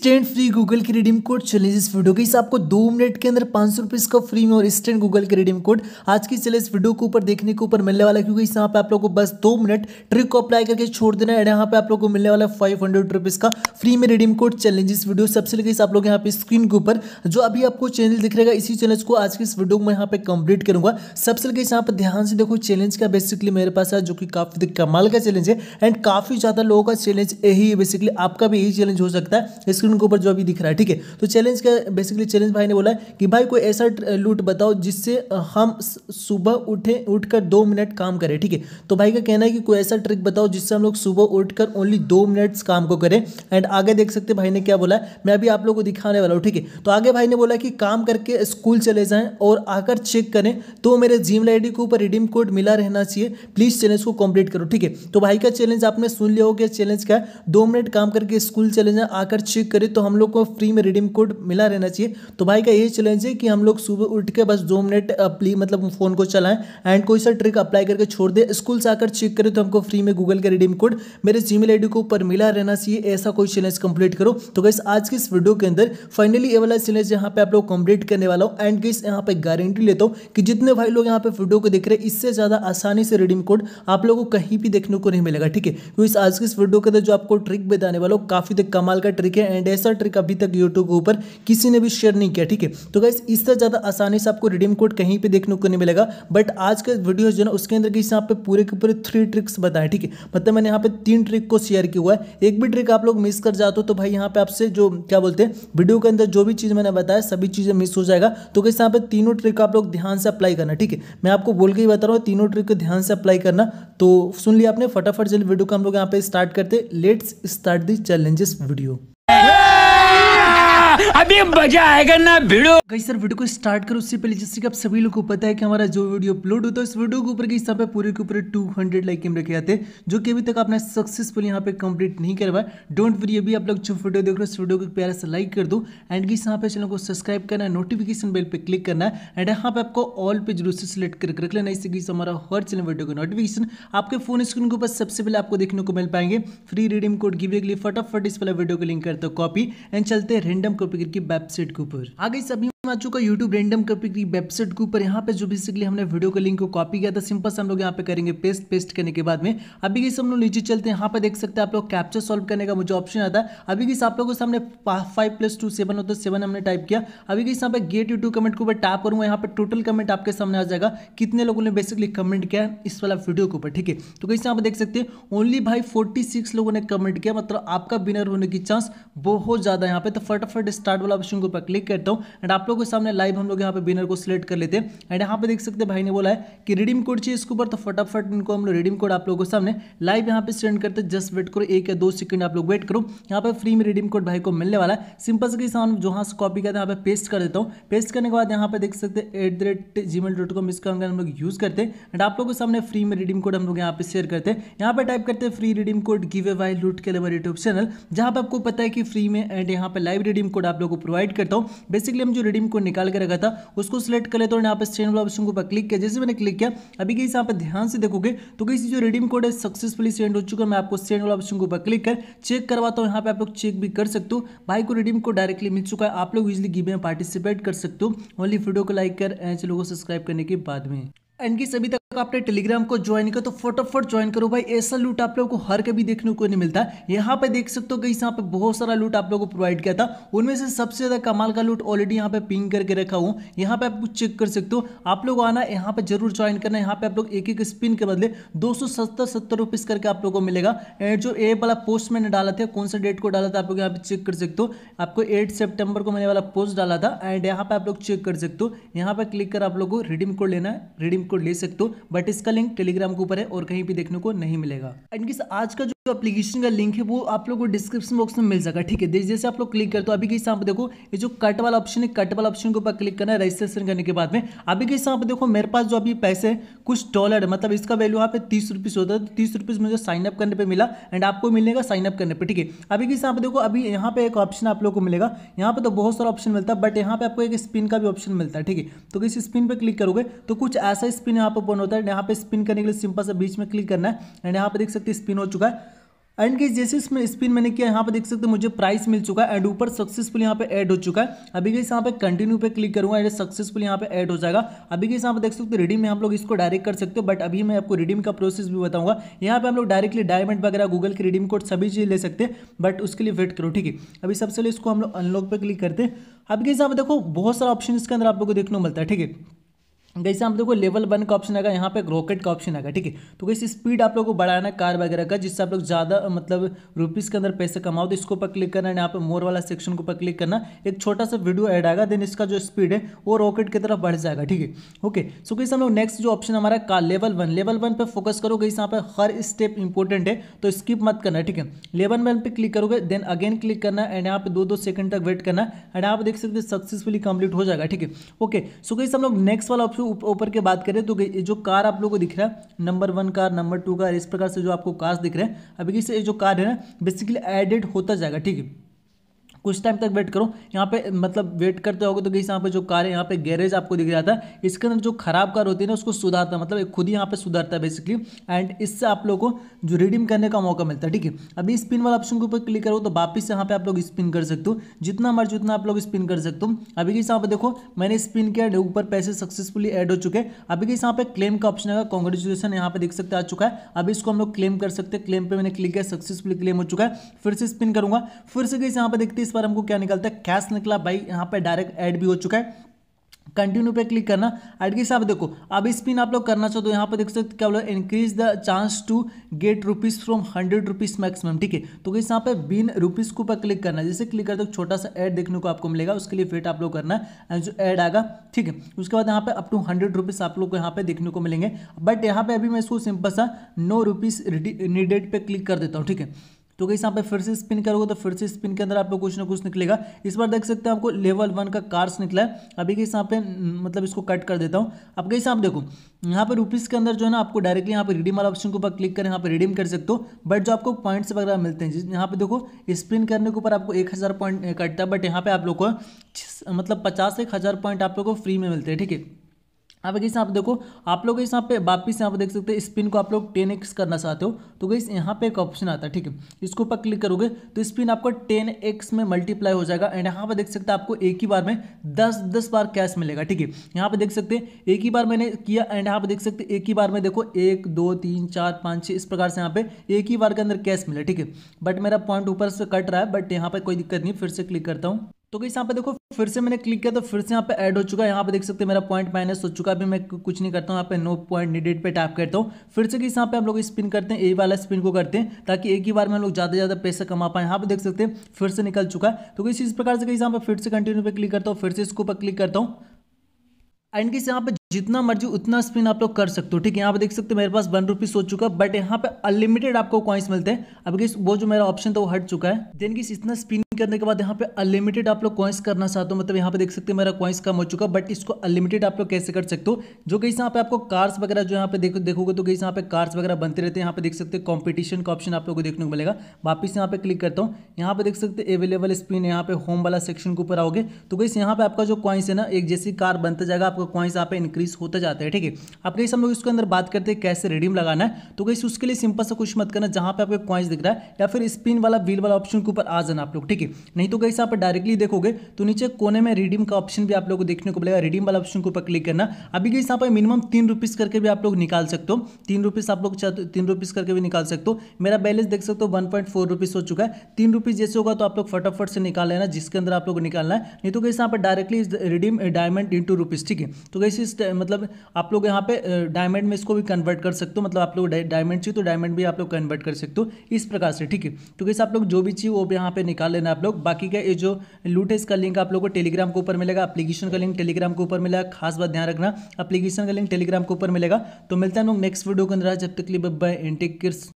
instant free Google के redeem code चलिए इस वीडियो के इस आपको दो मिनट के अंदर पांच सौ रुपये का फ्री में और इंस्टेंट गूगल के रिडीम कोड आज की चले इस वीडियो के ऊपर देखने के ऊपर मिलने वाला क्योंकि यहाँ पे आप लोगों को बस दो मिनट ट्रिक को अप्लाई करके छोड़ देना है यहाँ पे आप लोग को मिलने वाला फाइव हंड्रेड रुपीज़ का फ्री में रिडीम कोड चैलेंज इस वीडियो सबसे लेकर आप लोग यहाँ पे स्क्रीन के ऊपर जो अभी आपको चैनल दिख रहेगा इसी चैलेंज को आज की इस वीडियो में यहाँ पे कंप्लीट करूंगा सबसे लेकर यहाँ पर ध्यान से देखो चैलेंज का बेसिकली मेरे पास है जो कि काफ़ी तो कमाल का चैलेंज है एंड काफ़ी ज़्यादा लोगों का चैलेंज यही बेसिकली आपका भी यही चैलेंज हो सकता है अर्जुन के ऊपर जो अभी दिख रहा है ठीक है तो चैलेंज का बेसिकली चैलेंज भाई ने बोला है कि भाई कोई ऐसा लूट बताओ जिससे हम सुबह उठे उठकर दो मिनट काम करें ठीक है तो भाई का कहना है कि कोई ऐसा ट्रिक बताओ जिससे हम लोग सुबह उठकर ओनली दो मिनट्स काम को करें एंड आगे देख सकते भाई ने क्या बोला है मैं अभी आप लोग को दिखाने वाला हूँ ठीक है तो आगे भाई ने बोला कि काम करके स्कूल चले जाएं और आकर चेक करें तो मेरे जीम आई के ऊपर रिडीम कोड मिला रहना चाहिए प्लीज़ चैलेंज को कंप्लीट करो ठीक है तो भाई का चैलेंज आपने सुन लिया हो गया चैलेंज का दो मिनट काम करके स्कूल चले जाए आकर चेक करें तो हम लोग को फ्री में रिडीम कोड मिला रहना चाहिए तो भाई का यही चैलेंज है कि हम लोग सुबह उठ के बस दो मिनट प्ली मतलब फ़ोन को चलाएं एंड कोई सा ट्रिक अप्लाई करके छोड़ दे स्कूल से आकर चेक करें तो हमको फ्री में गूगल का रिडीम कोड मेरे जी मेल के ऊपर मिला रहना चाहिए ऐसा कोई चैलेंज कंप्लीट करो तो गैस आज की इस वीडियो के अंदर फाइनली ये वाला चैलेंज यहाँ पे आप लोग कंप्लीट करने वाला हूँ एंड गैस यहाँ पे गारंटी लेता हूँ कि जितने भाई लोग यहाँ पे वीडियो को देख रहे हैं इससे ज़्यादा आसानी से रिडीम कोड आप लोगों को कहीं भी देखने को नहीं मिलेगा ठीक है क्योंकि तो आज की इस वीडियो के अंदर जो आपको ट्रिक बताने वाला हूँ काफ़ी तो कमाल का ट्रिक है एंड ऐसा ट्रिक अभी तक यूट्यूब के ऊपर किसी ने भी शेयर नहीं किया ठीक है तो गाइस इससे ज़्यादा आसानी से आपको रिडीम कोड कहीं पर देखने को नहीं मिलेगा बट आज का वीडियो जो है उसके अंदर किसी यहाँ पे पूरे के पूरे थ्री ट्रिक्स बताए ठीक है मतलब मैंने यहाँ पे तीन ट्रिक को शेयर किया हुआ है एक भी ट्रिक आप लोग मिस कर जाते हो तो भाई यहाँ पे आपसे जो क्या बोलते हैं वीडियो के अंदर जो भी चीज़ मैंने बताया सभी चीज़ें मिस हो जाएगा तो कैसे यहाँ पे तीनों ट्रिक आप लोग ध्यान से अप्लाई करना ठीक है मैं आपको बोल के ही बता रहा हूँ तीनों ट्रिक को ध्यान से अप्लाई करना तो सुन लिया आपने फटाफट जल्दी वीडियो को हम लोग यहाँ पे स्टार्ट करते let's start the challenges video अभी मजा आएगा ना वीडियो कई सर वीडियो को स्टार्ट करो उससे पहले जैसे कि आप सभी लोगों को पता है कि हमारा जो वीडियो अपलोड होता है उस वीडियो के ऊपर के हिसाब से पूरे के ऊपर 200 हंड्रेड लाइक हम रखे जाते हैं जो कि अभी तक आपने सक्सेसफुल यहाँ पे कंप्लीट नहीं करवाया डोंट वरी अभी आप लोग जो वीडियो देख रहे हो उस वीडियो को प्यारा से लाइक कर दो एंड किस यहाँ पे चैनल को सब्सक्राइब करना है नोटिफिकेशन बेल पर क्लिक करना है एंड यहाँ पे आपको ऑल पे जरूर से सिलेक्ट करके रख लेना इससे कि हमारा हर चैनल वीडियो का नोटिफिकेशन आपके फोन स्क्रीन के ऊपर सबसे पहले आपको देखने को मिल पाएंगे फ्री रिडीम कोड गिवे के लिए फटाफट इस वाला वीडियो को लिंक करते हो कॉपी एंड चलते रेंडम कॉपी की वेबसाइट के ऊपर आ गई सभी आ चुका YouTube रेंडम कॉपी की वेबसाइट के ऊपर यहाँ पे जो बेसिकली हमने वीडियो का लिंक को कॉपी किया था सिंपल से हम लोग यहाँ पे करेंगे पेस्ट पेस्ट करने के बाद में अभी किस हम लोग नीचे चलते हैं यहाँ पे देख सकते हैं आप लोग कैप्चर सॉल्व करने का मुझे ऑप्शन आता है अभी किस आप लोगों के सामने फाइव प्लस टू सेवन होता है सेवन हमने टाइप किया अभी किस यहाँ पे गेट यूट्यूब कमेंट के ऊपर टाइप करूंगा यहाँ पर टोटल कमेंट आपके सामने आ जाएगा कितने लोगों ने बेसिकली कमेंट किया इस वाला वीडियो के ऊपर ठीक है तो कैसे यहाँ पर देख सकते हैं ओनली भाई फोर्टी लोगों ने कमेंट किया मतलब आपका विनर होने की चांस बहुत ज़्यादा यहाँ पे तो फटाफट स्टार्ट वाला ऑप्शन के ऊपर क्लिक करता हूँ एंड आप लोगों के सामने लाइव हम लोग यहाँ पे विनर को सिलेक्ट कर लेते हैं एंड यहाँ पे देख सकते हैं भाई ने बोला है कि रिडीम कोड चाहिए इसके ऊपर तो फटाफट इनको हम लोग रिडीम कोड आप लोगों के सामने लाइव यहाँ पे सेंड करते जस्ट वेट करो एक या दो सेकंड आप लोग वेट करो यहाँ पे फ्री में रिडीम कोड भाई को मिलने वाला है सिंपल से सामान जहाँ से कॉपी करते हैं यहाँ पे पेस्ट कर देता हूँ पेस्ट करने के बाद यहाँ पे देख सकते हैं एट हम लोग यूज़ करते हैं एंड आप लोगों के सामने फ्री में रिडीम कोड हम लोग यहाँ पे शेयर करते हैं यहाँ पे टाइप करते हैं free redeem code giveaway लूट के लेवर यूट्यूब चैनल जहाँ पे आपको पता है कि फ्री में एंड यहाँ पे लाइव रिडीम कोड आप लोग को प्रोवाइड करता हूँ बेसिकली हम जो रिडीम टीम को निकाल के रखा था उसको सिलेक्ट कर लेते यहाँ पे स्टैंड वाला ऑप्शन के ऊपर क्लिक किया जैसे मैंने क्लिक किया अभी कहीं यहाँ पर ध्यान से देखोगे तो कहीं जो रिडीम कोड है सक्सेसफुली सेंड हो चुका है मैं आपको सेंड वाला ऑप्शन के ऊपर क्लिक कर चेक करवाता हूँ यहाँ पे आप लोग चेक भी कर सकते हो भाई को रिडीम कोड डायरेक्टली मिल चुका है आप लोग इजिली गिवे में पार्टिसिपेट कर सकते हो ओनली वीडियो को लाइक कर चैनल को सब्सक्राइब करने के बाद में एंड की सभी तक आपने टेलीग्राम को ज्वाइन कर तो फटाफट ज्वाइन करो भाई ऐसा लूट आप लोगों को हर कभी देखने को नहीं मिलता यहाँ पे देख सकते हो यहाँ पे बहुत सारा लूट आप लोगों को प्रोवाइड किया था उनमें से सबसे ज्यादा कमाल का लूट ऑलरेडी यहाँ पे पिंग करके रखा हूँ यहाँ पे आप कुछ चेक कर सकते हो आप लोग आना यहाँ पे जरूर ज्वाइन करना यहाँ पे आप लोग एक एक स्पिन के बदले दो सौ सत्तर सत्तर करके आप लोग को मिलेगा एंड जो ए वाला पोस्ट मैंने डाला था कौन सा डेट को डाला था आप लोग यहाँ पे चेक कर सकते हो आपको एट सेप्टेम्बर को मैंने वाला पोस्ट डाला था एंड यहाँ पे आप लोग चेक कर सकते हो यहाँ पे क्लिक कर आप लोग को रिडीम कोड लेना है रिडीम कोड ले सकते हो बट इसका लिंक टेलीग्राम के ऊपर है और कहीं भी देखने को नहीं मिलेगा एंड आज का जो जो एप्लीकेशन का लिंक है वो आप लोग को डिस्क्रिप्शन बॉक्स में मिल जाएगा ठीक है जैसे आप लोग क्लिक करते हो अभी के हिसाब देखो ये जो कट वाला ऑप्शन है कट वाला ऑप्शन के ऊपर क्लिक करना है रजिस्ट्रेशन करने के बाद में अभी के हिसाब देखो मेरे पास जो अभी पैसे है कुछ डॉलर है मतलब इसका वैल्यू यहाँ पे तीस रुपीज़ होता है तो तीस रुपीज़ मुझे साइन अप करने पर मिला एंड आपको मिलेगा साइन अप करने पर ठीक है अभी के हिसाब देखो अभी यहाँ पे एक ऑप्शन आप लोग को मिलेगा यहाँ पर तो बहुत सारा ऑप्शन मिलता है बट यहाँ पे आपको एक स्पिन का भी ऑप्शन मिलता है ठीक है तो किसी स्पिन पर क्लिक करोगे तो कुछ ऐसा स्पिन यहाँ पर बन होता है यहाँ पे स्पिन करने के लिए सिंपल सा बीच में क्लिक करना है एंड यहाँ पर देख सकते स्पिन हो चुका है एंड गाइस जैसे इसमें स्पिन मैंने किया यहाँ पर देख सकते हो मुझे प्राइस मिल चुका है एंड ऊपर सक्सेसफुल यहाँ पे ऐड हो चुका है अभी गाइस यहाँ पे कंटिन्यू पे क्लिक करूँगा एंड सक्सेसफुल यहाँ पे ऐड हो जाएगा अभी गाइस यहाँ पर देख सकते हो रिडीम में आप लोग इसको डायरेक्ट कर सकते हो बट अभी मैं आपको रिडीम का प्रोसेस भी बताऊंगा यहाँ पर हम लोग डायरेक्टली डायमंड वगैरह गूगल के रिडीम कोड सभी चीज़ ले सकते हैं बट उसके लिए वेट करो ठीक है अभी सबसे पहले इसको हम लोग अनलॉक पर क्लिक करते हैं अभी गाइस यहाँ पर देखो बहुत सारा ऑप्शन इसके अंदर आप लोग को देखने को मिलता है ठीक है जैसे आप लोगों को लेवल वन का ऑप्शन आएगा यहाँ पे रॉकेट का ऑप्शन आएगा ठीक है तो कैसे स्पीड आप लोगों को बढ़ाना कार वगैरह का जिससे आप लोग ज़्यादा मतलब रुपीज़ के अंदर पैसे कमाओ तो इसको पर क्लिक करना यहाँ पे मोर वाला सेक्शन को पर क्लिक करना एक छोटा सा वीडियो ऐड आएगा देन इसका जो स्पीड है वो रॉकेट की तरफ बढ़ जाएगा ठीक है ओके सो कैसे हम लोग नेक्स्ट जो ऑप्शन हमारा का लेवल वन लेवल वन पर फोकस करो कैसे यहाँ पर हर स्टेप इंपॉर्टेंट है तो स्किप मत करना ठीक है लेवल वन पर क्लिक करोगे देन अगेन क्लिक करना एंड यहाँ पे दो दो सेकंड तक वेट करना एंड आप देख सकते सक्सेसफुली कंप्लीट हो जाएगा ठीक है ओके सो कैसे हम लोग नेक्स्ट वाला ऑप्शन सबसे ऊपर के बात करें तो जो कार आप लोगों को दिख रहा है number one car number two car इस प्रकार से जो आपको कार्स दिख रहे हैं अभी से जो कार है ना बेसिकली एडेड होता जाएगा ठीक है कुछ टाइम तक वेट करो यहाँ पे मतलब वेट करते होगे तो कहीं यहाँ पे जो कार है यहाँ पे गैरेज आपको दिख जाता है इसके अंदर जो खराब कार होती है ना उसको सुधारता है मतलब खुद ही यहाँ पे सुधारता है बेसिकली एंड इससे आप लोग को जो रिडीम करने का मौका मिलता है ठीक है अभी स्पिन वाला ऑप्शन के ऊपर क्लिक करो तो वापिस यहाँ पे आप लोग स्पिन कर सकते हो जितना मर्जी उतना आप लोग स्पिन कर सकते हो अभी किस यहाँ पे देखो मैंने स्पिन किया ऊपर पैसे सक्सेसफुली एड हो चुके हैं अभी किस यहाँ पे क्लेम का ऑप्शन है कॉन्ग्रेचुलेसन यहाँ पे देख सकते आ चुका है अभी इसको हम लोग क्लेम कर सकते हैं क्लेम पर मैंने क्लिक किया सक्सेसफुली क्लेम हो चुका है फिर से स्पिन करूंगा फिर से किस यहाँ पे देखते इस बार हमको क्या निकलता है कैश निकला भाई यहाँ पे डायरेक्ट ऐड भी हो चुका है कंटिन्यू पे क्लिक करना एडगी साहब देखो अब स्पिन आप लोग करना चाहो तो यहाँ पर देख सकते क्या बोला increase the chance to get rupees from hundred rupees maximum ठीक है तो इस यहाँ पे बिन रुपीज़ के ऊपर क्लिक करना जैसे क्लिक करते हो छोटा सा ऐड देखने को आपको मिलेगा उसके लिए फिट आप लोग करना है जो एड आएगा ठीक है उसके बाद यहाँ पे अप टू हंड्रेड रुपीज़ आप लोग को यहाँ पे देखने को मिलेंगे बट यहाँ पे अभी मैं इसको सिंपल सा नो रुपीज़ नीडेड पे क्लिक कर देता हूँ ठीक है तो कहीं यहाँ पे फिर से स्पिन करोगे तो फिर से स्पिन के अंदर आपको कुछ ना कुछ निकलेगा इस बार देख सकते हैं आपको लेवल वन का कार्स निकला है अभी के यहाँ पे हम्म, मतलब इसको कट कर देता हूँ अब कहीं आप देखो यहाँ पर रुपीज़ के अंदर जो है ना आपको डायरेक्टली यहाँ पर रिडीम वाला ऑप्शन के ऊपर क्लिक करें यहाँ पर रिडीम कर सकते हो बट जो आपको पॉइंट्स वगैरह मिलते हैं जिस यहाँ पे देखो स्पिन करने के ऊपर आपको एक हज़ार पॉइंट कटता है बट यहाँ पे आप लोग को मतलब पचास एक हज़ार पॉइंट आप लोग को फ्री में मिलते हैं ठीक है अब गई यहाँ पे देखो आप लोग इस यहाँ पे वापिस यहाँ पे देख सकते हैं स्पिन को आप लोग टेन एक्स करना चाहते हो तो गई यहाँ पे एक ऑप्शन आता है ठीक है इसके ऊपर क्लिक करोगे तो स्पिन आपको टेन एक्स में मल्टीप्लाई हो जाएगा एंड यहाँ पे देख सकते हैं आपको एक ही बार में दस दस बार कैश मिलेगा ठीक है यहाँ पे देख सकते हैं एक ही बार मैंने किया एंड यहाँ पे देख सकते एक ही बार में देखो एक दो तीन चार पाँच छः इस प्रकार से यहाँ पे एक ही बार के अंदर कैश मिला ठीक है बट मेरा पॉइंट ऊपर से कट रहा है बट यहाँ पर कोई दिक्कत नहीं फिर से क्लिक करता हूँ तो गई यहाँ पे देखो फिर से मैंने क्लिक किया तो फिर से यहाँ पे ऐड हो चुका है यहाँ पे देख सकते हैं मेरा पॉइंट माइनस हो चुका है अभी मैं कुछ नहीं करता हूँ यहाँ पे नो पॉइंट नीडेड पे टैप करता हूँ फिर से किस यहाँ पे हम लोग स्पिन करते हैं ए वाला स्पिन को करते हैं ताकि एक ही बार में हम लोग ज़्यादा से ज़्यादा पैसा कमा पाए यहाँ पे देख सकते हैं फिर से निकल चुका है तो इस प्रकार से कहीं यहाँ पर फिर से कंटिन्यू पे क्लिक करता हूँ फिर से इसको पर क्लिक करता हूँ एंड किस यहाँ पे जितना मर्जी उतना स्पिन आप लोग कर सकते हो ठीक है यहाँ पे देख सकते हैं मेरे पास वन रुपीज़ हो चुका है बट यहाँ पे अनलिमिटेड आपको कॉइन्स मिलते हैं अब किस वो जो मेरा ऑप्शन था वो हट चुका है देन किस इतना स्पिन करने के बाद यहाँ पे अनलिमिटेड आप लोग कॉइन्स करना चाहते हो मतलब यहाँ पे देख सकते हो मेरा कॉइन्स कम हो चुका बट इसको अनलिमिटेड आप लोग कैसे कर सकते हो जो कहीं यहाँ पे आपको कार्स वगैरह जो यहाँ पे देखो देखोगे तो कहीं यहाँ पे कार्स वगैरह बनते रहते हैं यहाँ पे देख सकते हो कॉम्पिटिशन का ऑप्शन आप लोग को देखने को मिलेगा वापस यहाँ पे क्लिक करता हूँ यहाँ पे देख सकते हैं अवेलेबल स्पिन यहाँ पे होम वाला सेक्शन के ऊपर आओगे तो कहीं यहाँ पे आपका जो कॉइन्स है ना एक जैसी कार बनता जाएगा आपका कॉइन्स यहाँ पे इंक्रीज होता जाता है ठीक है आप कहीं हम लोग इसके अंदर बात करते हैं कैसे रिडीम लगाना है तो कहीं उसके लिए सिंपल सा कुछ मत करना जहाँ पे आपको कॉइन्स दिख रहा है या फिर स्पिन वाला व्हील वाला ऑप्शन के ऊपर आ जाना आप लोग ठीक ठीक है नहीं तो से आप डायरेक्टली देखोगे तो नीचे कोने में रिडीम का ऑप्शन भी आप लोग को देखने को मिलेगा रिडीम वाला ऑप्शन के ऊपर क्लिक करना अभी गई आप मिनिमम तीन रुपीज़ करके भी आप लोग निकाल सकते हो तीन रुपीज़ आप लोग तीन रुपीज़ करके भी निकाल सकते हो मेरा बैलेंस देख सकते हो वन पॉइंट फोर रुपीज़ हो चुका है तीन रुपीज़ जैसे होगा तो आप लोग फटाफट से निकाल लेना जिसके अंदर आप लोग निकालना है नहीं तो कहीं से directly redeem diamond in rupees ठीक है तो कैसे मतलब आप लोग यहाँ पे डायमंड में इसको भी कन्वर्ट कर सकते हो मतलब आप लोग डायमंड चाहिए तो डायमंड भी आप लोग कन्वर्ट कर सकते हो इस प्रकार से ठीक है तो कैसे आप लोग जो भी चाहिए वो भी यहाँ पे निकाल लेना करना आप लोग बाकी का ये जो लूट है इसका लिंक आप लोग को टेलीग्राम के ऊपर मिलेगा अपलीकेशन का लिंक टेलीग्राम के ऊपर मिलेगा खास बात ध्यान रखना अपलीकेशन का लिंक टेलीग्राम के ऊपर मिलेगा तो मिलता है हम लोग नेक्स्ट वीडियो के अंदर जब तक लिए बाय एंटेक किर्स